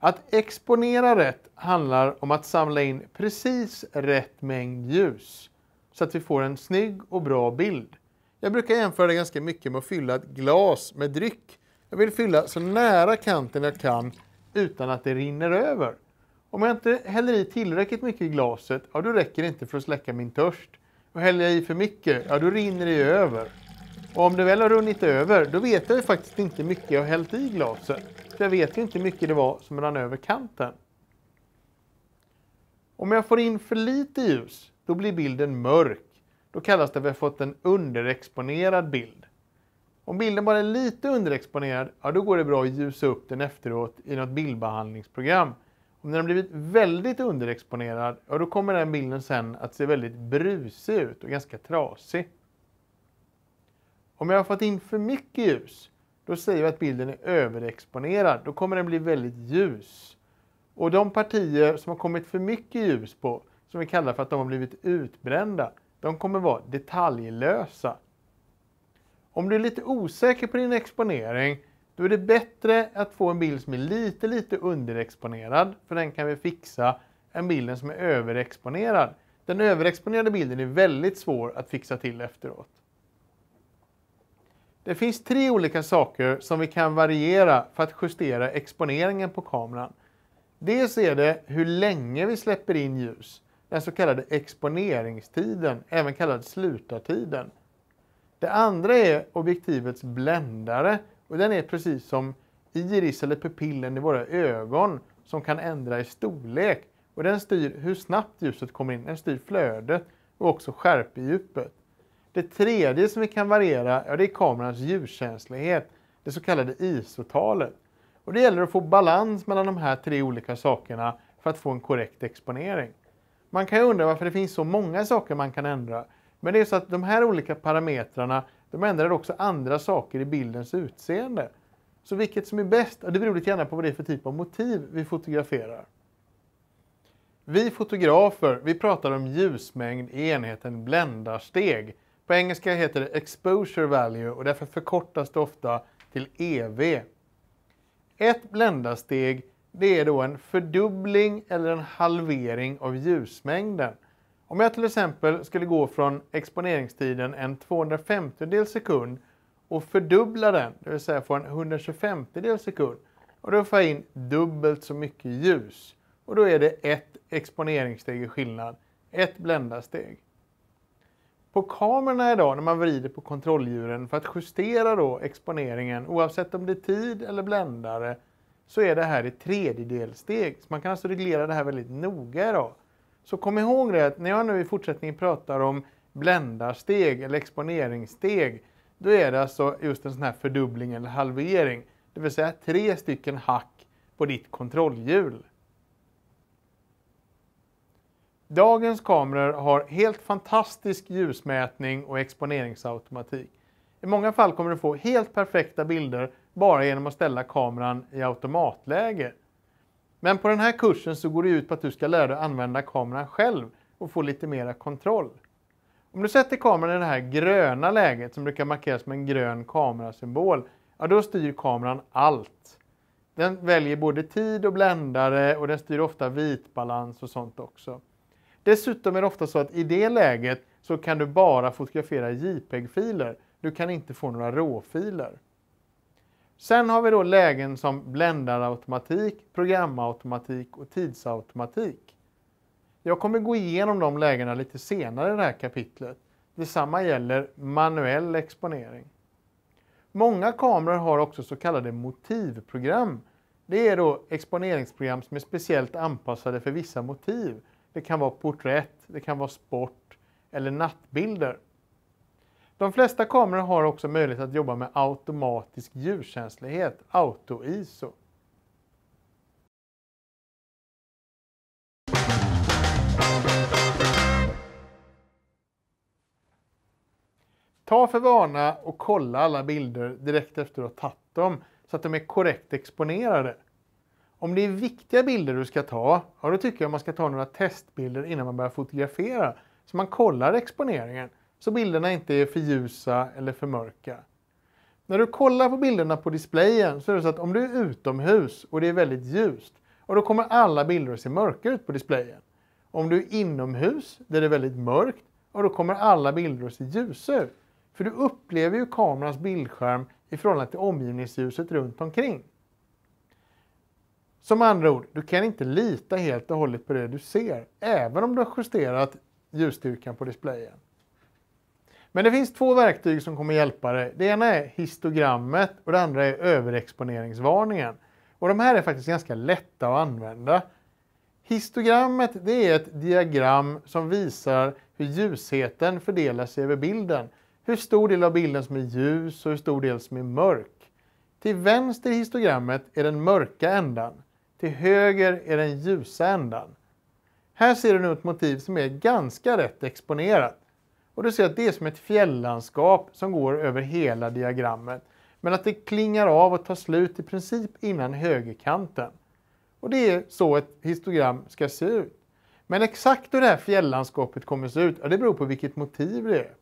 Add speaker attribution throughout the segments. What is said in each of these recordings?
Speaker 1: Att exponera rätt handlar om att samla in precis rätt mängd ljus så att vi får en snygg och bra bild. Jag brukar jämföra det ganska mycket med att fylla ett glas med dryck jag vill fylla så nära kanten jag kan utan att det rinner över. Om jag inte häller i tillräckligt mycket i glaset, ja då räcker det inte för att släcka min törst. Och häller jag i för mycket, ja då rinner det över. Och om det väl har runnit över, då vet jag ju faktiskt inte hur mycket jag har hällt i glaset. Jag vet ju inte hur mycket det var som rann över kanten. Om jag får in för lite ljus, då blir bilden mörk. Då kallas det att vi har fått en underexponerad bild. Om bilden bara är lite underexponerad, ja då går det bra att ljusa upp den efteråt i något bildbehandlingsprogram. Om den har blivit väldigt underexponerad, ja då kommer den bilden sen att se väldigt brusig ut och ganska trasig. Om jag har fått in för mycket ljus, då säger vi att bilden är överexponerad. Då kommer den bli väldigt ljus. Och de partier som har kommit för mycket ljus på, som vi kallar för att de har blivit utbrända, de kommer vara detaljlösa. Om du är lite osäker på din exponering, då är det bättre att få en bild som är lite, lite underexponerad, för den kan vi fixa, än bilden som är överexponerad. Den överexponerade bilden är väldigt svår att fixa till efteråt. Det finns tre olika saker som vi kan variera för att justera exponeringen på kameran. Dels är det hur länge vi släpper in ljus, den så kallade exponeringstiden, även kallad slutartiden. Det andra är objektivets bländare och den är precis som iris eller pupillen i våra ögon som kan ändra i storlek. Och den styr hur snabbt ljuset kommer in, den styr flödet och också skärpedjupet. Det tredje som vi kan variera ja, det är kamerans ljuskänslighet, det så kallade ISO-talet. Och det gäller att få balans mellan de här tre olika sakerna för att få en korrekt exponering. Man kan ju undra varför det finns så många saker man kan ändra. Men det är så att de här olika parametrarna de ändrar också andra saker i bildens utseende. Så vilket som är bäst, det beror lite gärna på vad det är för typ av motiv vi fotograferar. Vi fotografer, vi pratar om ljusmängd i enheten bländarsteg. På engelska heter det exposure value och därför förkortas det ofta till EV. Ett bländarsteg, det är då en fördubbling eller en halvering av ljusmängden. Om jag till exempel skulle gå från exponeringstiden en 250 del sekund och fördubbla den, det vill säga få en 125 del sekund, och då får jag in dubbelt så mycket ljus. Och då är det ett exponeringssteg i skillnad, ett bländarsteg. På kamerorna idag när man vrider på kontrolldjuren för att justera då exponeringen oavsett om det är tid eller bländare så är det här i tredjedelssteg. Så man kan alltså reglera det här väldigt noga idag. Så kom ihåg det att när jag nu i fortsättningen pratar om bländarsteg eller exponeringssteg, då är det alltså just en sån här fördubbling eller halvering. Det vill säga tre stycken hack på ditt kontrollhjul. Dagens kameror har helt fantastisk ljusmätning och exponeringsautomatik. I många fall kommer du få helt perfekta bilder bara genom att ställa kameran i automatläge. Men på den här kursen så går det ut på att du ska lära dig använda kameran själv och få lite mera kontroll. Om du sätter kameran i det här gröna läget som brukar markeras med en grön kamerasymbol, ja då styr kameran allt. Den väljer både tid och bländare och den styr ofta vitbalans och sånt också. Dessutom är det ofta så att i det läget så kan du bara fotografera JPEG-filer. Du kan inte få några råfiler. filer Sen har vi då lägen som bländarautomatik, programautomatik och tidsautomatik. Jag kommer gå igenom de lägena lite senare i det här kapitlet. Detsamma gäller manuell exponering. Många kameror har också så kallade motivprogram. Det är då exponeringsprogram som är speciellt anpassade för vissa motiv. Det kan vara porträtt, det kan vara sport eller nattbilder. De flesta kameror har också möjlighet att jobba med automatisk ljuskänslighet, auto-ISO. Ta för vana och kolla alla bilder direkt efter att du har tagit dem så att de är korrekt exponerade. Om det är viktiga bilder du ska ta, ja då tycker jag man ska ta några testbilder innan man börjar fotografera så man kollar exponeringen så bilderna inte är för ljusa eller för mörka. När du kollar på bilderna på displayen så är det så att om du är utomhus och det är väldigt ljust, och då kommer alla bilder att se mörka ut på displayen. Om du är inomhus där det är väldigt mörkt, och då kommer alla bilder att se ljusa ut. För du upplever ju kamerans bildskärm i förhållande till omgivningsljuset runt omkring. Som andra ord, du kan inte lita helt och hållet på det du ser, även om du har justerat ljusstyrkan på displayen. Men det finns två verktyg som kommer hjälpa dig. Det ena är histogrammet och det andra är överexponeringsvarningen. Och de här är faktiskt ganska lätta att använda. Histogrammet det är ett diagram som visar hur ljusheten fördelar sig över bilden. Hur stor del av bilden som är ljus och hur stor del som är mörk. Till vänster i histogrammet är den mörka ändan. Till höger är den ljusa ändan. Här ser du nu ett motiv som är ganska rätt exponerat. Och du ser att det är som ett fjälllandskap som går över hela diagrammet. Men att det klingar av och tar slut i princip innan högerkanten. Och det är så ett histogram ska se ut. Men exakt hur det här fjälllandskapet kommer se ut, ja, det beror på vilket motiv det är.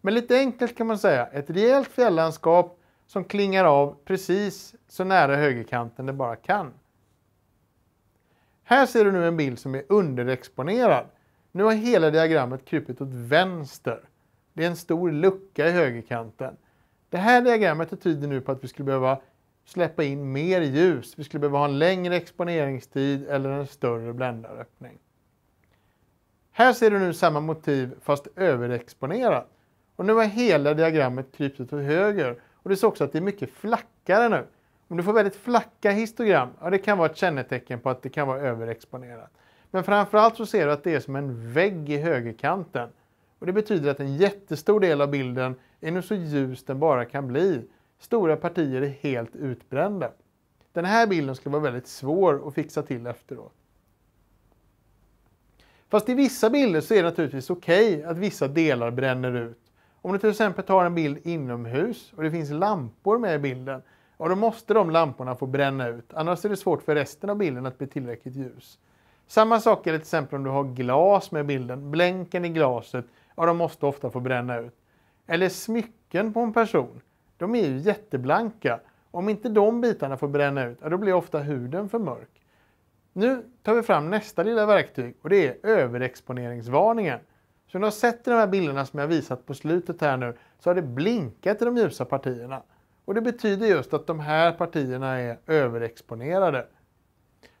Speaker 1: Men lite enkelt kan man säga, ett rejält fjälllandskap som klingar av precis så nära högerkanten det bara kan. Här ser du nu en bild som är underexponerad. Nu har hela diagrammet krupit åt vänster. Det är en stor lucka i högerkanten. Det här diagrammet tyder nu på att vi skulle behöva släppa in mer ljus. Vi skulle behöva ha en längre exponeringstid eller en större bländaröppning. Här ser du nu samma motiv fast överexponerat. Och nu har hela diagrammet krypt åt höger och du ser också att det är mycket flackare nu. Om du får väldigt flacka histogram, ja det kan vara ett kännetecken på att det kan vara överexponerat. Men framförallt så ser du att det är som en vägg i högerkanten. Och det betyder att en jättestor del av bilden är nu så ljus den bara kan bli. Stora partier är helt utbrända. Den här bilden skulle vara väldigt svår att fixa till efteråt. Fast i vissa bilder så är det naturligtvis okej okay att vissa delar bränner ut. Om du till exempel tar en bild inomhus och det finns lampor med i bilden, och då måste de lamporna få bränna ut. Annars är det svårt för resten av bilden att bli tillräckligt ljus. Samma sak är det till exempel om du har glas med bilden. Blänken i glaset, ja de måste ofta få bränna ut. Eller smycken på en person, de är ju jätteblanka. Om inte de bitarna får bränna ut, ja, då blir ofta huden för mörk. Nu tar vi fram nästa lilla verktyg och det är överexponeringsvarningen. Så när du har sett i de här bilderna som jag visat på slutet här nu så har det blinkat i de ljusa partierna. Och det betyder just att de här partierna är överexponerade.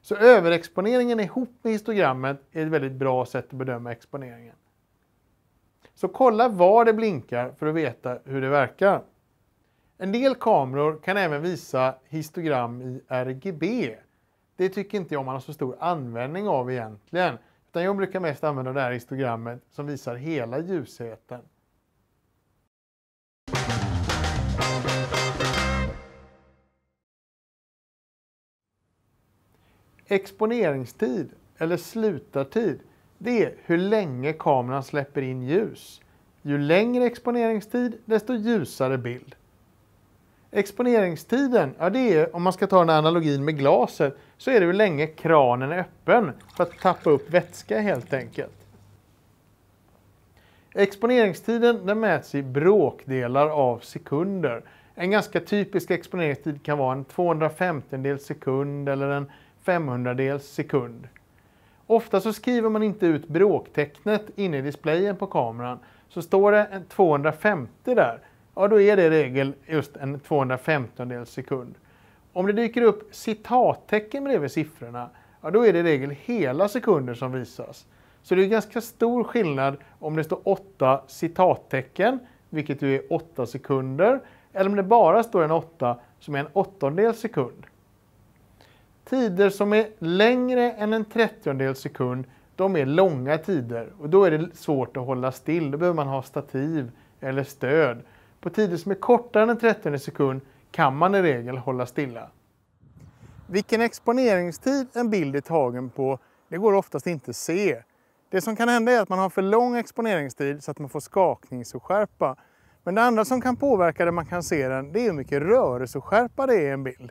Speaker 1: Så överexponeringen ihop med histogrammet är ett väldigt bra sätt att bedöma exponeringen. Så kolla var det blinkar för att veta hur det verkar. En del kameror kan även visa histogram i RGB. Det tycker inte jag man har så stor användning av egentligen. Utan jag brukar mest använda det här histogrammet som visar hela ljusheten. Exponeringstid eller slutartid, det är hur länge kameran släpper in ljus. Ju längre exponeringstid, desto ljusare bild. Exponeringstiden, ja det är, om man ska ta den här analogin med glaset, så är det hur länge kranen är öppen för att tappa upp vätska helt enkelt. Exponeringstiden den mäts i bråkdelar av sekunder. En ganska typisk exponeringstid kan vara en 250 sekund eller en femhundradels sekund. Ofta så skriver man inte ut bråktecknet inne i displayen på kameran. Så står det en 250 där, ja då är det i regel just en 215-dels sekund. Om det dyker upp citattecken bredvid siffrorna, ja då är det i regel hela sekunder som visas. Så det är ganska stor skillnad om det står åtta citattecken, vilket ju är åtta sekunder, eller om det bara står en åtta som är en åttondels sekund. Tider som är längre än en trettiondels sekund, de är långa tider och då är det svårt att hålla still. Då behöver man ha stativ eller stöd. På tider som är kortare än en trettiondels sekund kan man i regel hålla stilla. Vilken exponeringstid en bild är tagen på, det går oftast inte att se. Det som kan hända är att man har för lång exponeringstid så att man får skakningsoskärpa. Men det andra som kan påverka det man kan se den, det är hur mycket rörelseskärpa det är i en bild.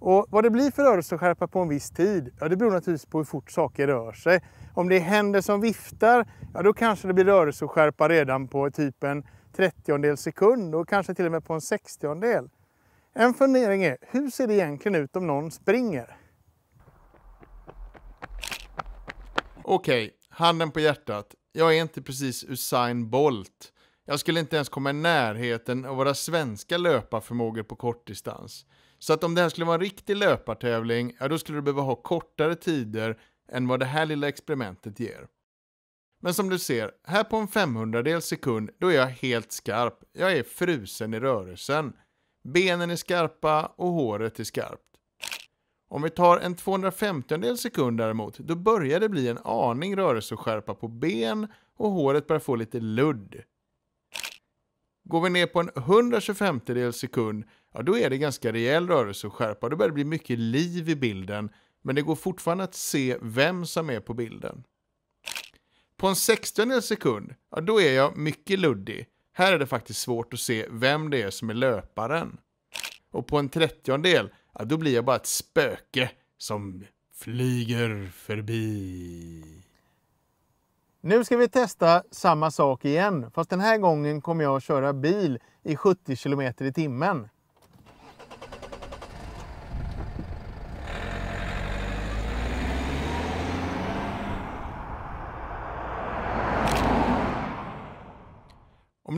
Speaker 1: Och vad det blir för rörelseskärpa på en viss tid, ja det beror naturligtvis på hur fort saker rör sig. Om det är händer som viftar, ja då kanske det blir rörelseskärpa redan på typ en trettiondel sekund och kanske till och med på en 60 sextiondel. En fundering är, hur ser det egentligen ut om någon springer? Okej, okay, handen på hjärtat. Jag är inte precis Usain Bolt. Jag skulle inte ens komma i närheten av våra svenska löparförmågor på kortdistans. Så att om det här skulle vara en riktig löpartävling, ja då skulle du behöva ha kortare tider än vad det här lilla experimentet ger. Men som du ser, här på en 500 sekund, då är jag helt skarp. Jag är frusen i rörelsen. Benen är skarpa och håret är skarpt. Om vi tar en 250 sekund däremot, då börjar det bli en aning rörelseskärpa på ben och håret börjar få lite ludd. Går vi ner på en 125 sekund, ja då är det ganska rejäl rörelse och skärpa. Då börjar det bli mycket liv i bilden, men det går fortfarande att se vem som är på bilden. På en sextondel sekund, ja då är jag mycket luddig. Här är det faktiskt svårt att se vem det är som är löparen. Och på en trettiondel, ja då blir jag bara ett spöke som flyger förbi. Nu ska vi testa samma sak igen, fast den här gången kommer jag att köra bil i 70 km i timmen.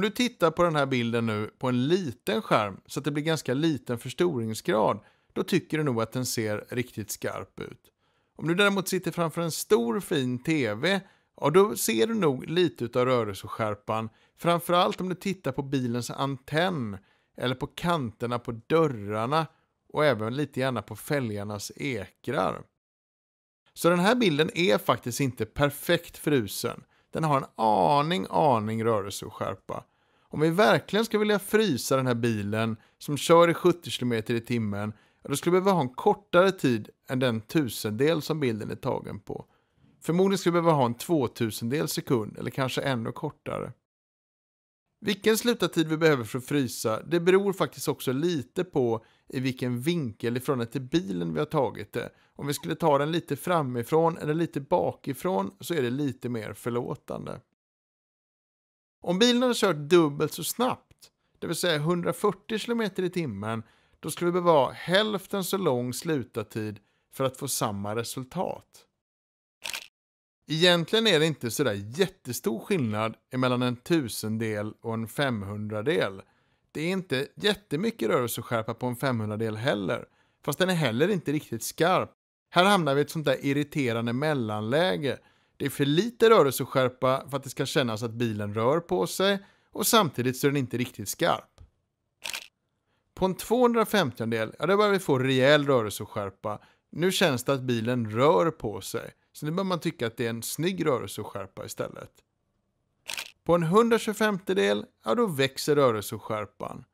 Speaker 1: Om du tittar på den här bilden nu på en liten skärm så att det blir ganska liten förstoringsgrad, då tycker du nog att den ser riktigt skarp ut. Om du däremot sitter framför en stor fin TV, ja då ser du nog lite av rörelseskärpan, framförallt om du tittar på bilens antenn, eller på kanterna på dörrarna och även lite gärna på fälgarnas ekrar. Så den här bilden är faktiskt inte perfekt frusen. Den har en aning, aning rörelseskärpa. Om vi verkligen ska vilja frysa den här bilen som kör i 70 km i timmen, då skulle vi behöva ha en kortare tid än den tusendel som bilden är tagen på. Förmodligen skulle vi behöva ha en tvåtusendel sekund, eller kanske ännu kortare. Vilken slutartid vi behöver för att frysa, det beror faktiskt också lite på i vilken vinkel ifrån till bilen vi har tagit det. Om vi skulle ta den lite framifrån eller lite bakifrån så är det lite mer förlåtande. Om bilen hade kört dubbelt så snabbt, det vill säga 140 km i timmen, då skulle vi behöva vara hälften så lång slutartid för att få samma resultat. Egentligen är det inte sådär jättestor skillnad mellan en tusendel och en femhundradel. Det är inte jättemycket rörelseskärpa på en femhundradel heller, fast den är heller inte riktigt skarp. Här hamnar vi i ett sånt där irriterande mellanläge det är för lite rörelseskärpa för att det ska kännas att bilen rör på sig och samtidigt så är den inte riktigt skarp. På en 250-del, ja där börjar vi få rejäl rörelseskärpa. Nu känns det att bilen rör på sig, så nu börjar man tycka att det är en snygg rörelseskärpa istället. På en 125-del, ja då växer rörelseskärpan.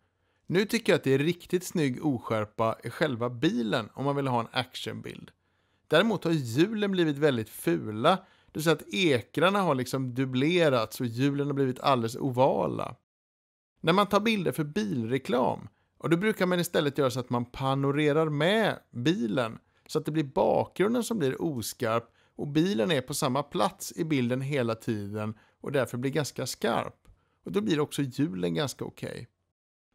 Speaker 1: Nu tycker jag att det är riktigt snygg oskärpa i själva bilen om man vill ha en actionbild. Däremot har hjulen blivit väldigt fula det vill säga att ekrarna har liksom dubblerats och hjulen har blivit alldeles ovala. När man tar bilder för bilreklam, och då brukar man istället göra så att man panorerar med bilen så att det blir bakgrunden som blir oskarp och bilen är på samma plats i bilden hela tiden och därför blir ganska skarp. Och då blir också hjulen ganska okej. Okay.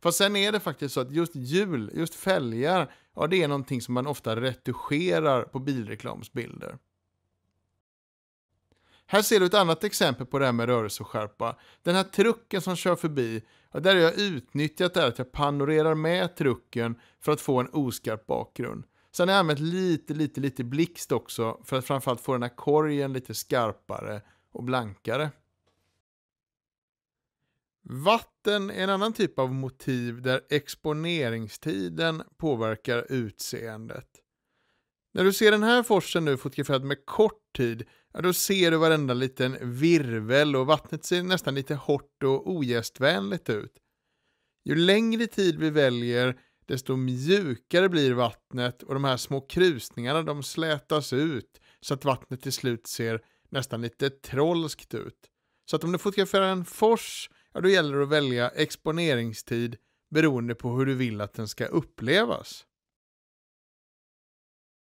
Speaker 1: Fast sen är det faktiskt så att just hjul, just fälgar, ja det är någonting som man ofta retuscherar på bilreklamsbilder. Här ser du ett annat exempel på det här med rörelseskärpa. Den här trucken som kör förbi, där har jag utnyttjat det här att jag panorerar med trucken för att få en oskarp bakgrund. Sen har jag använt lite, lite, lite blixt också för att framförallt få den här korgen lite skarpare och blankare. Vatten är en annan typ av motiv där exponeringstiden påverkar utseendet. När du ser den här forsen nu fotograferad med kort tid, ja, då ser du varenda liten virvel och vattnet ser nästan lite hårt och ogästvänligt ut. Ju längre tid vi väljer, desto mjukare blir vattnet och de här små krusningarna de slätas ut så att vattnet till slut ser nästan lite trollskt ut. Så att om du fotograferar en fors, ja, då gäller det att välja exponeringstid beroende på hur du vill att den ska upplevas.